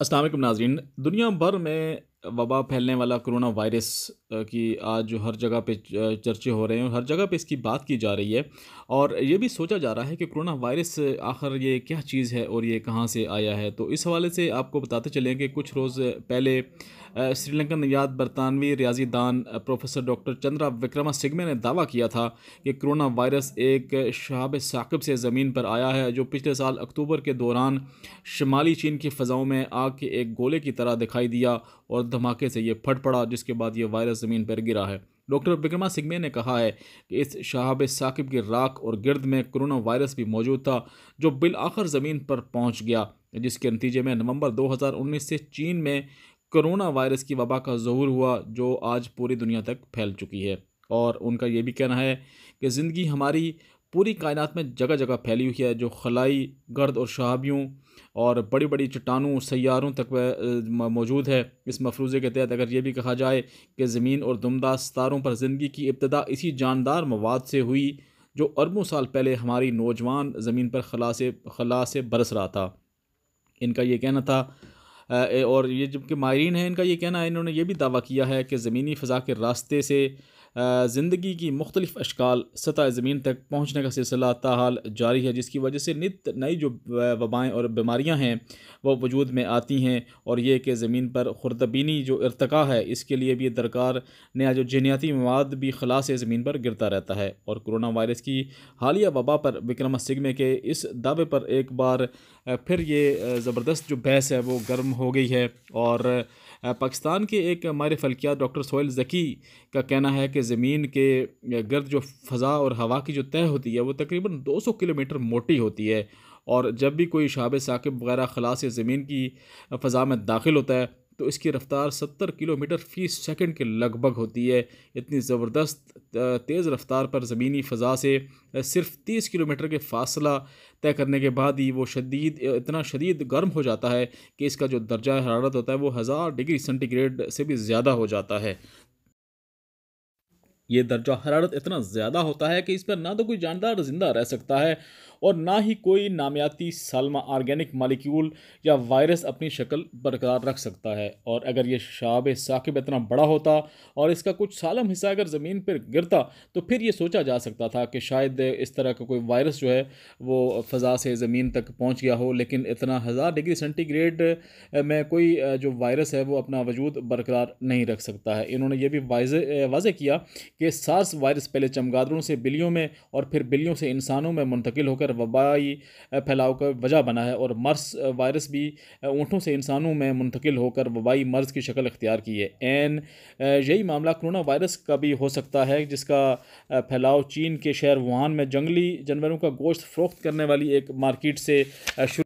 السلام علیکم ناظرین دنیا بھر میں وبا پھیلنے والا کرونا وائرس کی آج ہر جگہ پہ چرچے ہو رہے ہیں اور ہر جگہ پہ اس کی بات کی جا رہی ہے اور یہ بھی سوچا جا رہا ہے کہ کرونا وائرس آخر یہ کیا چیز ہے اور یہ کہاں سے آیا ہے تو اس حوالے سے آپ کو بتاتے چلیں کہ کچھ روز پہلے سری لنکن نیاد برطانوی ریاضی دان professor doctor Chandra Wickramasinghe نے دعویٰ کیا تھا کہ کرونا وائرس ایک شہاب ثاقب سے زمین پر آیا ہے جو پچھلے سال اکتوبر کے دوران شمالی چین کی فضاؤں میں آگ کے ایک گولے کی طرح دکھائی دیا اور دھماکے سے یہ پھٹ پڑا جس کے بعد یہ وائرس زمین پر گرا ہے ڈاکٹر وکرما سگمے نے کہا ہے کہ اس شہاب ثاقب کی راک اور گرد میں کرونا وائرس بھی موجود تھا جو بالآخر زمین پر پہنچ گیا جس کے نتیجے میں نومبر دو ہزار انیس سے چین میں کرونا وائرس کی وبا کا ظہور ہوا جو آج پوری دنیا تک پھیل چکی ہے اور ان کا یہ بھی کہنا ہے کہ زندگی ہماری پوری کائنات میں جگہ جگہ پھیلی ہوئی ہے جو خلائی گرد اور شہابیوں اور بڑی بڑی چٹانوں سیاروں تک موجود ہے اس مفروضے کے تحت اگر یہ بھی کہا جائے کہ زمین اور دمدہ ستاروں پر زندگی کی ابتدا اسی جاندار مواد سے ہوئی جو اربوں سال پہلے ہماری نوجوان زمین پر خلا سے خلا سے برس رہا تھا ان کا یہ کہنا تھا اور یہ جب کہ ماہرین ہیں ان کا یہ کہنا ہے انہوں نے یہ بھی دعویٰ کیا ہے کہ زمینی فضا کے راستے سے زندگی کی مختلف اشکال سطح زمین تک پہنچنے کا سلسلہ تاحال جاری ہے جس کی وجہ سے نت نئی جو وبائیں اور بیماریاں ہیں وہ وجود میں آتی ہیں اور یہ کہ زمین پر خوردبینی جو ارتقا ہے اس کے لیے بھی درکار نیا جو جینیاتی مواد بھی خلا سے زمین پر گرتا رہتا ہے اور کرونا وائرس کی حالیہ وبا پر وکرما سگمے کے اس دعوے پر ایک بار پھر یہ زبردست جو بحث ہے وہ گرم ہو گئی ہے اور پاکستان کے ایک ہمارے فلکیات ڈاکٹر سہیل ذکی کا کہنا ہے کہ زمین کے گرد جو فضا اور ہوا کی جو طے ہوتی ہے وہ تقریباً دو سو کلومیٹر موٹی ہوتی ہے اور جب بھی کوئی شعب ثاقب وغیرہ خلاص یا زمین کی فضا میں داخل ہوتا ہے تو اس کی رفتار ستر کلو میٹر فی سیکنڈ کے لگ بھگ ہوتی ہے اتنی زبردست تیز رفتار پر زمینی فضا سے صرف تیس کلو میٹر کے فاصلہ طے کرنے کے بعد ہی وہ شدید اتنا شدید گرم ہو جاتا ہے کہ اس کا جو درجہ حرارت ہوتا ہے وہ ہزار ڈگری سینٹی گریڈ سے بھی زیادہ ہو جاتا ہے یہ درجہ حرارت اتنا زیادہ ہوتا ہے کہ اس پر نہ تو کوئی جاندار زندہ رہ سکتا ہے اور نہ ہی کوئی نامیاتی سالمہ آرگینک مالیکیول یا وائرس اپنی شکل برقرار رکھ سکتا ہے اور اگر یہ شعب ثاقب اتنا بڑا ہوتا اور اس کا کچھ سالم حصہ اگر زمین پر گرتا تو پھر یہ سوچا جا سکتا تھا کہ شاید اس طرح کا کوئی وائرس جو ہے وہ فضا سے زمین تک پہنچ گیا ہو لیکن اتنا ہزار ڈگری سینٹی گریڈ میں کوئی جو وائرس ہے وہ اپنا وجود برقرار نہیں رکھ سکتا ہے انہوں نے یہ بھی واضح واضح کیا کہ سارس وائرس پہلے چمگادڑوں سے بلیوں میں اور پھر بلیوں سے انسانوں میں منتقل ہو کر وبائی پھیلاؤ کا وجہ بنا ہے اور مرس وائرس بھی اونٹوں سے انسانوں میں منتقل ہو کر وبائی مرض کی شکل اختیار کی ہے این یہی معاملہ کرونا وائرس کا بھی ہو سکتا ہے جس کا پھیلاؤ چین کے شہر وہان میں جنگلی جانوروں کا گوشت فروخت کرنے والی ایک مارکیٹ سے شروع